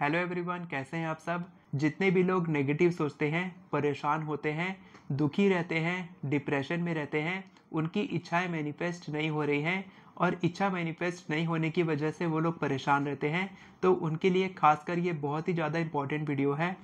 hello everyone कैसे हैं आप सब जितने भी लोग नेगेटिव सोचते हैं परेशान होते हैं दुखी रहते हैं डिप्रेशन में रहते हैं उनकी इच्छाएं मैनिफेस्ट नहीं हो रही हैं और इच्छा मैनिफेस्ट नहीं होने की वजह से वो लोग परेशान रहते हैं तो उनके लिए खासकर ये बहुत ही ज़्यादा इंपॉर्टेंट वीडियो है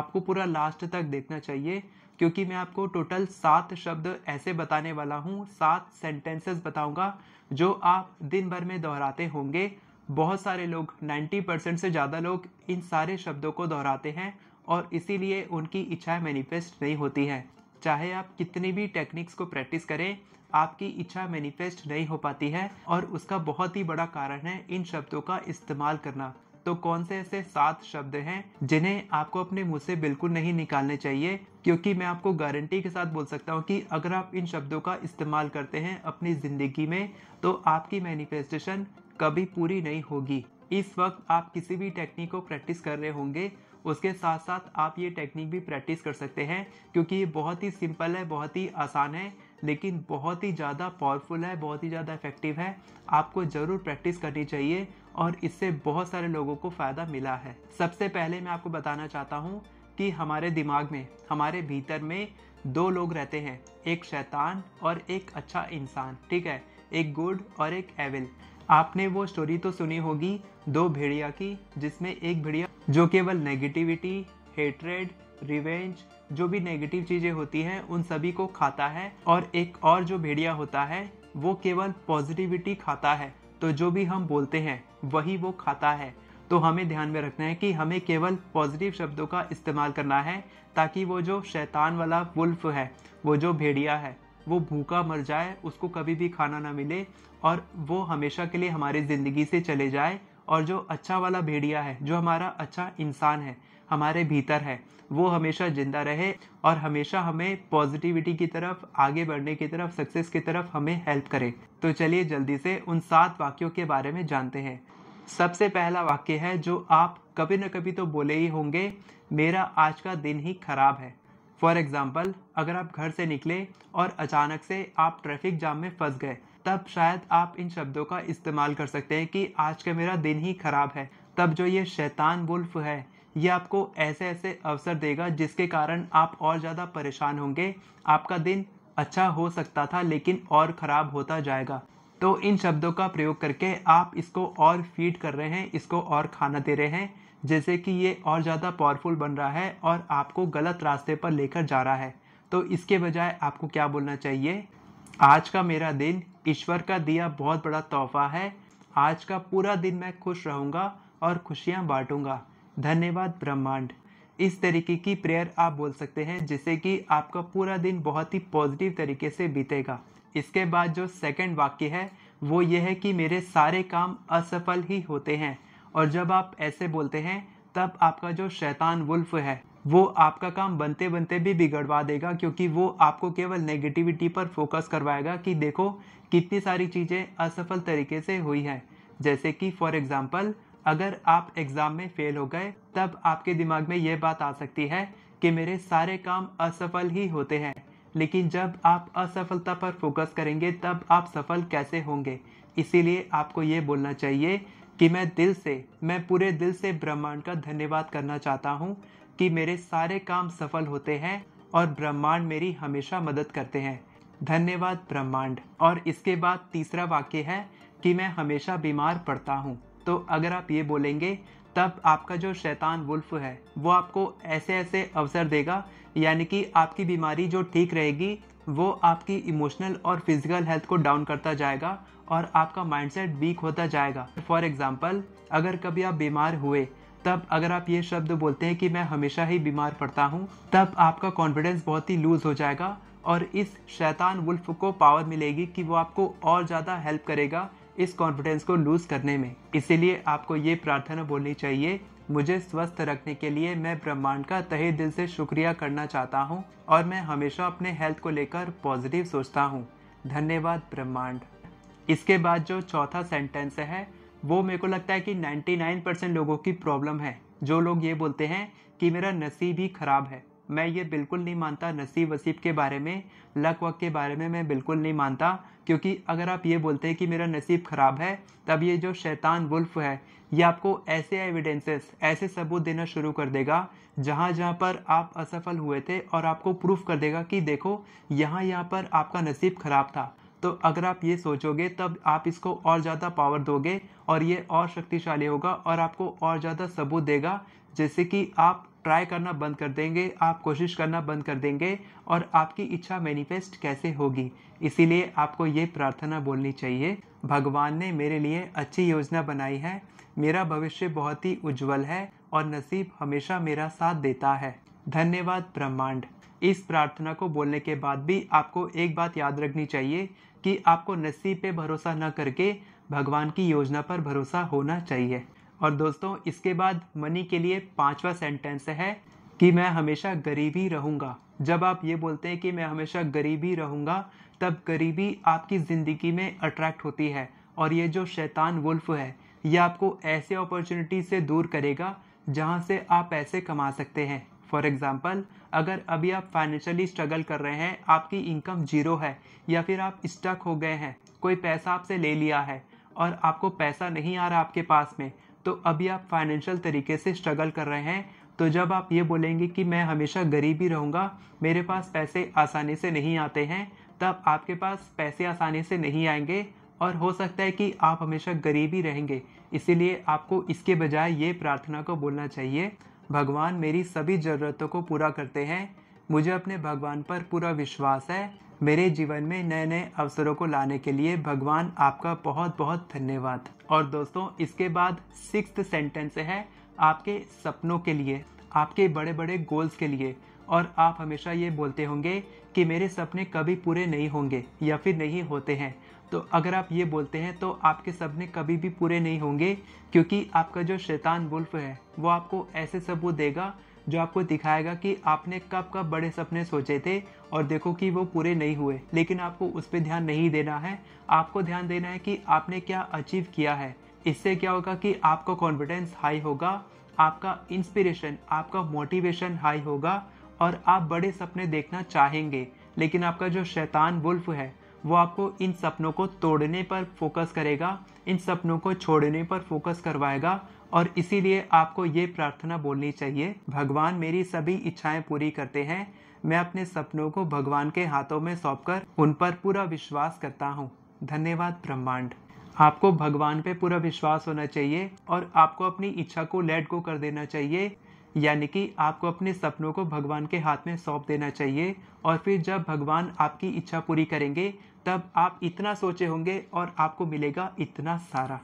आपको पूरा लास्ट तक देखना चाहिए क्योंकि मैं आपको टोटल सात शब्द ऐसे बताने वाला हूँ सात सेंटेंसेस बताऊँगा जो आप दिन भर में दोहराते होंगे बहुत सारे लोग 90 परसेंट से ज़्यादा लोग इन सारे शब्दों को दोहराते हैं और इसीलिए उनकी इच्छाएं मैनिफेस्ट नहीं होती हैं चाहे आप कितनी भी टेक्निक्स को प्रैक्टिस करें आपकी इच्छा मैनिफेस्ट नहीं हो पाती है और उसका बहुत ही बड़ा कारण है इन शब्दों का इस्तेमाल करना तो कौन से ऐसे सात शब्द हैं जिन्हें आपको अपने मुंह से बिल्कुल नहीं निकालने चाहिए क्योंकि मैं आपको गारंटी के साथ बोल सकता हूं कि अगर आप इन शब्दों का इस्तेमाल करते हैं अपनी ज़िंदगी में तो आपकी मैनिफेस्टेशन कभी पूरी नहीं होगी इस वक्त आप किसी भी टेक्निक को प्रैक्टिस कर रहे होंगे उसके साथ साथ आप ये टेक्निक भी प्रैक्टिस कर सकते हैं क्योंकि ये बहुत ही सिंपल है बहुत ही आसान है लेकिन बहुत ही ज़्यादा पावरफुल है बहुत ही ज़्यादा इफेक्टिव है आपको ज़रूर प्रैक्टिस करनी चाहिए और इससे बहुत सारे लोगों को फ़ायदा मिला है सबसे पहले मैं आपको बताना चाहता हूँ कि हमारे दिमाग में हमारे भीतर में दो लोग रहते हैं एक शैतान और एक अच्छा इंसान ठीक है एक गुड और एक एविल आपने वो स्टोरी तो सुनी होगी दो भेड़िया की जिसमें एक भेड़िया जो केवल नेगेटिविटी हेट्रेड रिवेंज जो भी नेगेटिव चीज़ें होती हैं उन सभी को खाता है और एक और जो भेड़िया होता है वो केवल पॉजिटिविटी खाता है तो जो भी हम बोलते हैं वही वो खाता है तो हमें ध्यान में रखना है कि हमें केवल पॉजिटिव शब्दों का इस्तेमाल करना है ताकि वो जो शैतान वाला वुल्फ है वो जो भेड़िया है वो भूखा मर जाए उसको कभी भी खाना ना मिले और वो हमेशा के लिए हमारी ज़िंदगी से चले जाए और जो अच्छा वाला भेड़िया है जो हमारा अच्छा इंसान है हमारे भीतर है वो हमेशा ज़िंदा रहे और हमेशा हमें पॉजिटिविटी की तरफ आगे बढ़ने की तरफ सक्सेस की तरफ हमें हेल्प करे तो चलिए जल्दी से उन सात वाक्यों के बारे में जानते हैं सबसे पहला वाक्य है जो आप कभी ना कभी तो बोले ही होंगे मेरा आज का दिन ही खराब है फॉर एग्ज़ाम्पल अगर आप घर से निकले और अचानक से आप ट्रैफिक जाम में फंस गए तब शायद आप इन शब्दों का इस्तेमाल कर सकते हैं कि आज का मेरा दिन ही खराब है तब जो ये शैतान वुल्फ है ये आपको ऐसे ऐसे अवसर देगा जिसके कारण आप और ज़्यादा परेशान होंगे आपका दिन अच्छा हो सकता था लेकिन और ख़राब होता जाएगा तो इन शब्दों का प्रयोग करके आप इसको और फीड कर रहे हैं इसको और खाना दे रहे हैं जैसे कि ये और ज़्यादा पावरफुल बन रहा है और आपको गलत रास्ते पर लेकर जा रहा है तो इसके बजाय आपको क्या बोलना चाहिए आज का मेरा दिन ईश्वर का दिया बहुत बड़ा तोहफा है आज का पूरा दिन मैं खुश रहूँगा और खुशियाँ बांटूँगा धन्यवाद ब्रह्मांड इस तरीके की प्रेयर आप बोल सकते हैं जिससे कि आपका पूरा दिन बहुत ही पॉजिटिव तरीके से बीतेगा इसके बाद जो सेकंड वाक्य है वो ये है कि मेरे सारे काम असफल ही होते हैं और जब आप ऐसे बोलते हैं तब आपका जो शैतान वुल्फ है वो आपका काम बनते बनते भी बिगड़वा देगा क्योंकि वो आपको केवल नेगेटिविटी पर फोकस करवाएगा कि देखो कितनी सारी चीज़ें असफल तरीके से हुई हैं जैसे कि फॉर एग्ज़ाम्पल अगर आप एग्ज़ाम में फेल हो गए तब आपके दिमाग में ये बात आ सकती है कि मेरे सारे काम असफल ही होते हैं लेकिन जब आप असफलता पर फोकस करेंगे तब आप सफल कैसे होंगे इसीलिए आपको ये बोलना चाहिए कि मैं दिल से मैं पूरे दिल से ब्रह्मांड का धन्यवाद करना चाहता हूँ कि मेरे सारे काम सफल होते हैं और ब्रह्मांड मेरी हमेशा मदद करते हैं धन्यवाद ब्रह्मांड और इसके बाद तीसरा वाक्य है कि मैं हमेशा बीमार पड़ता हूँ तो अगर आप ये बोलेंगे तब आपका जो शैतान वुल्फ है वो आपको ऐसे ऐसे अवसर देगा यानी कि आपकी बीमारी जो ठीक रहेगी वो आपकी इमोशनल और फिजिकल हेल्थ को डाउन करता जाएगा और आपका माइंडसेट वीक होता जाएगा फॉर एग्ज़ाम्पल अगर कभी आप बीमार हुए तब अगर आप ये शब्द बोलते हैं कि मैं हमेशा ही बीमार पड़ता हूँ तब आपका कॉन्फिडेंस बहुत ही लूज़ हो जाएगा और इस शैतान वुल्फ को पावर मिलेगी कि वो आपको और ज़्यादा हेल्प करेगा इस कॉन्फिडेंस को लूज करने में इसीलिए आपको ये प्रार्थना बोलनी चाहिए मुझे स्वस्थ रखने के लिए मैं ब्रह्मांड का तहे दिल से शुक्रिया करना चाहता हूँ और मैं हमेशा अपने हेल्थ को लेकर पॉजिटिव सोचता हूँ धन्यवाद ब्रह्मांड इसके बाद जो चौथा सेंटेंस है वो मेरे को लगता है कि 99% लोगों की प्रॉब्लम है जो लोग ये बोलते हैं कि मेरा नसीब ही खराब है मैं ये बिल्कुल नहीं मानता नसीब वसीब के बारे में लक वक के बारे में मैं बिल्कुल नहीं मानता क्योंकि अगर आप ये बोलते हैं कि मेरा नसीब ख़राब है तब ये जो शैतान वुल्फ है ये आपको ऐसे एविडेंसेस ऐसे सबूत देना शुरू कर देगा जहाँ जहाँ पर आप असफल हुए थे और आपको प्रूफ कर देगा कि देखो यहाँ यहाँ पर आपका नसीब ख़राब था तो अगर आप ये सोचोगे तब आप इसको और ज़्यादा पावर दोगे और ये और शक्तिशाली होगा और आपको और ज़्यादा सबूत देगा जैसे कि आप ट्राई करना बंद कर देंगे आप कोशिश करना बंद कर देंगे और आपकी इच्छा मैनिफेस्ट कैसे होगी इसीलिए आपको ये प्रार्थना बोलनी चाहिए भगवान ने मेरे लिए अच्छी योजना बनाई है मेरा भविष्य बहुत ही उज्जवल है और नसीब हमेशा मेरा साथ देता है धन्यवाद ब्रह्मांड इस प्रार्थना को बोलने के बाद भी आपको एक बात याद रखनी चाहिए कि आपको नसीब पे भरोसा न करके भगवान की योजना पर भरोसा होना चाहिए और दोस्तों इसके बाद मनी के लिए पांचवा सेंटेंस है कि मैं हमेशा गरीबी रहूँगा जब आप ये बोलते हैं कि मैं हमेशा गरीबी रहूँगा तब गरीबी आपकी ज़िंदगी में अट्रैक्ट होती है और ये जो शैतान वुल्फ है ये आपको ऐसे अपॉर्चुनिटी से दूर करेगा जहाँ से आप पैसे कमा सकते हैं फॉर एग्ज़ाम्पल अगर अभी आप फाइनेंशियली स्ट्रगल कर रहे हैं आपकी इनकम जीरो है या फिर आप स्टक हो गए हैं कोई पैसा आपसे ले लिया है और आपको पैसा नहीं आ रहा आपके पास में तो अभी आप फाइनेंशियल तरीके से स्ट्रगल कर रहे हैं तो जब आप ये बोलेंगे कि मैं हमेशा गरीब ही रहूँगा मेरे पास पैसे आसानी से नहीं आते हैं तब आपके पास पैसे आसानी से नहीं आएंगे और हो सकता है कि आप हमेशा गरीब ही रहेंगे इसीलिए आपको इसके बजाय ये प्रार्थना को बोलना चाहिए भगवान मेरी सभी ज़रूरतों को पूरा करते हैं मुझे अपने भगवान पर पूरा विश्वास है मेरे जीवन में नए नए अवसरों को लाने के लिए भगवान आपका बहुत बहुत धन्यवाद और दोस्तों इसके बाद सिक्स सेंटेंस है आपके सपनों के लिए आपके बड़े बड़े गोल्स के लिए और आप हमेशा ये बोलते होंगे कि मेरे सपने कभी पूरे नहीं होंगे या फिर नहीं होते हैं तो अगर आप ये बोलते हैं तो आपके सपने कभी भी पूरे नहीं होंगे क्योंकि आपका जो शैतान बुल्फ है वो आपको ऐसे सबूत देगा जो आपको दिखाएगा कि आपने कब कब बड़े सपने सोचे थे और देखो कि वो पूरे नहीं हुए लेकिन आपको उस पर ध्यान नहीं देना है आपको ध्यान देना है कि आपने क्या अचीव किया है इससे क्या होगा कि आपका कॉन्फिडेंस हाई होगा आपका इंस्पिरेशन आपका मोटिवेशन हाई होगा और आप बड़े सपने देखना चाहेंगे लेकिन आपका जो शैतान वुल्फ है वो आपको इन सपनों को तोड़ने पर फोकस करेगा इन सपनों को छोड़ने पर फोकस करवाएगा और इसीलिए आपको ये प्रार्थना बोलनी चाहिए भगवान मेरी सभी इच्छाएं पूरी करते हैं मैं अपने सपनों को भगवान के हाथों में सौंपकर उन पर पूरा विश्वास करता हूँ धन्यवाद ब्रह्मांड आपको भगवान पे पूरा विश्वास होना चाहिए और आपको अपनी इच्छा को लेट गो कर देना चाहिए यानी कि आपको अपने सपनों को भगवान के हाथ में सौंप देना चाहिए और फिर जब भगवान आपकी इच्छा पूरी करेंगे तब आप इतना सोचे होंगे और आपको मिलेगा इतना सारा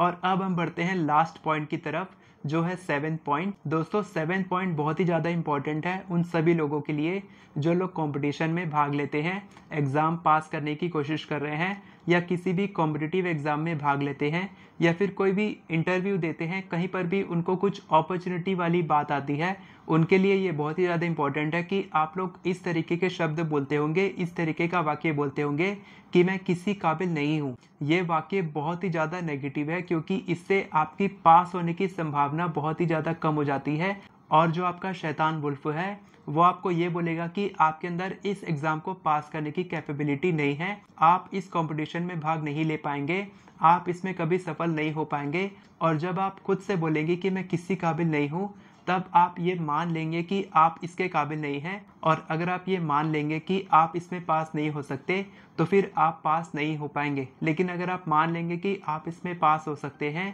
और अब हम बढ़ते हैं लास्ट पॉइंट की तरफ जो है सेवन पॉइंट दोस्तों सेवन पॉइंट बहुत ही ज़्यादा इंपॉर्टेंट है उन सभी लोगों के लिए जो लोग कंपटीशन में भाग लेते हैं एग्ज़ाम पास करने की कोशिश कर रहे हैं या किसी भी कॉम्पिटिटिव एग्ज़ाम में भाग लेते हैं या फिर कोई भी इंटरव्यू देते हैं कहीं पर भी उनको कुछ अपॉर्चुनिटी वाली बात आती है उनके लिए ये बहुत ही ज़्यादा इंपॉर्टेंट है कि आप लोग इस तरीके के शब्द बोलते होंगे इस तरीके का वाक्य बोलते होंगे कि मैं किसी काबिल नहीं हूँ ये वाक्य बहुत ही ज़्यादा नेगेटिव है क्योंकि इससे आपकी पास होने की संभावना बहुत ही ज़्यादा कम हो जाती है और जो आपका शैतान बुल्फ है वो आपको ये बोलेगा कि आपके अंदर इस एग्ज़ाम को पास करने की कैपेबिलिटी नहीं है आप इस कंपटीशन में भाग नहीं ले पाएंगे आप इसमें कभी सफल नहीं हो पाएंगे और जब आप खुद से बोलेंगे कि मैं किसी काबिल नहीं हूँ तब आप ये मान लेंगे कि आप इसके काबिल नहीं हैं और अगर आप ये मान लेंगे कि आप इसमें पास नहीं हो सकते तो फिर आप पास नहीं हो पाएंगे लेकिन अगर आप मान लेंगे कि आप इसमें पास हो सकते हैं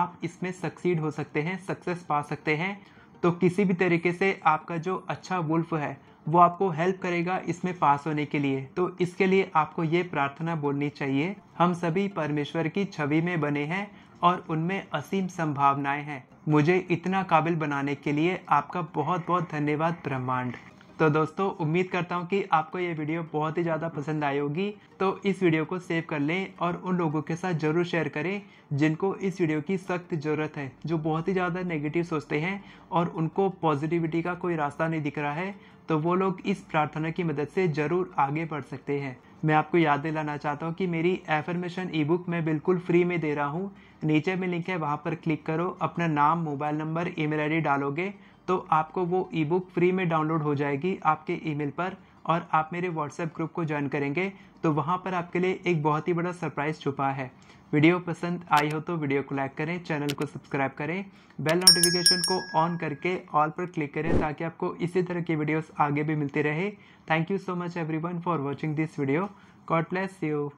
आप इसमें सक्सीड हो सकते हैं सक्सेस पा सकते हैं तो किसी भी तरीके से आपका जो अच्छा वुल्फ है वो आपको हेल्प करेगा इसमें पास होने के लिए तो इसके लिए आपको ये प्रार्थना बोलनी चाहिए हम सभी परमेश्वर की छवि में बने हैं और उनमें असीम संभावनाएं हैं मुझे इतना काबिल बनाने के लिए आपका बहुत बहुत धन्यवाद ब्रह्मांड तो दोस्तों उम्मीद करता हूँ कि आपको ये वीडियो बहुत ही ज़्यादा पसंद आई होगी तो इस वीडियो को सेव कर लें और उन लोगों के साथ ज़रूर शेयर करें जिनको इस वीडियो की सख्त ज़रूरत है जो बहुत ही ज़्यादा नेगेटिव सोचते हैं और उनको पॉजिटिविटी का कोई रास्ता नहीं दिख रहा है तो वो लोग इस प्रार्थना की मदद से ज़रूर आगे बढ़ सकते हैं मैं आपको याद दिलाना चाहता हूँ कि मेरी एफर्मेशन ई बुक मैं बिल्कुल फ्री में दे रहा हूँ नीचे में लिंक है वहाँ पर क्लिक करो अपना नाम मोबाइल नंबर ईमेल आईडी डालोगे तो आपको वो ई बुक फ्री में डाउनलोड हो जाएगी आपके ईमेल पर और आप मेरे व्हाट्सएप ग्रुप को ज्वाइन करेंगे तो वहाँ पर आपके लिए एक बहुत ही बड़ा सरप्राइज़ छुपा है वीडियो पसंद आई हो तो वीडियो को लाइक करें चैनल को सब्सक्राइब करें बेल नोटिफिकेशन को ऑन करके ऑल पर क्लिक करें ताकि आपको इसी तरह की वीडियोस आगे भी मिलती रहे thank you so much everyone for watching this video God bless you